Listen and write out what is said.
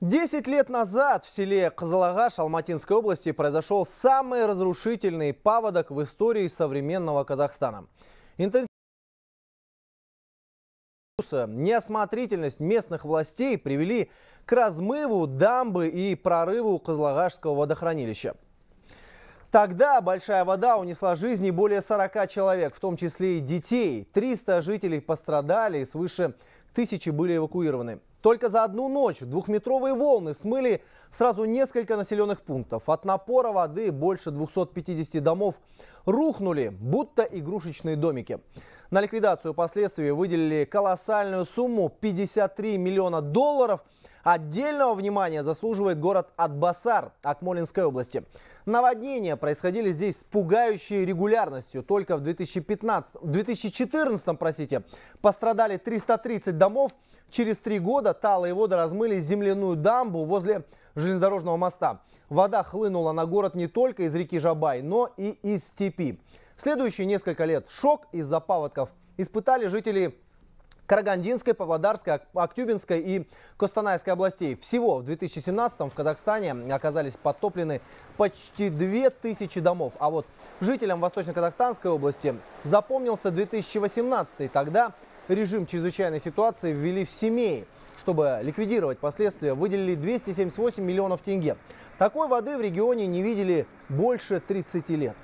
Десять лет назад в селе Козлогаш Алматинской области произошел самый разрушительный паводок в истории современного Казахстана. Интенсивность, неосмотрительность местных властей привели к размыву дамбы и прорыву Козлогашского водохранилища. Тогда большая вода унесла жизни более 40 человек, в том числе и детей. 300 жителей пострадали, свыше Тысячи были эвакуированы. Только за одну ночь двухметровые волны смыли сразу несколько населенных пунктов. От напора воды больше 250 домов рухнули, будто игрушечные домики. На ликвидацию последствий выделили колоссальную сумму 53 миллиона долларов – Отдельного внимания заслуживает город Атбасар Акмолинской области. Наводнения происходили здесь с пугающей регулярностью. Только в 2015, 2014 простите, пострадали 330 домов. Через три года талые воды размыли земляную дамбу возле железнодорожного моста. Вода хлынула на город не только из реки Жабай, но и из степи. В следующие несколько лет шок из-за паводков испытали жители Карагандинской, Павлодарской, Актюбинской и Костанайской областей. Всего в 2017 в Казахстане оказались подтоплены почти 2000 домов. А вот жителям Восточно-Казахстанской области запомнился 2018. Тогда режим чрезвычайной ситуации ввели в семьи. Чтобы ликвидировать последствия, выделили 278 миллионов тенге. Такой воды в регионе не видели больше 30 лет.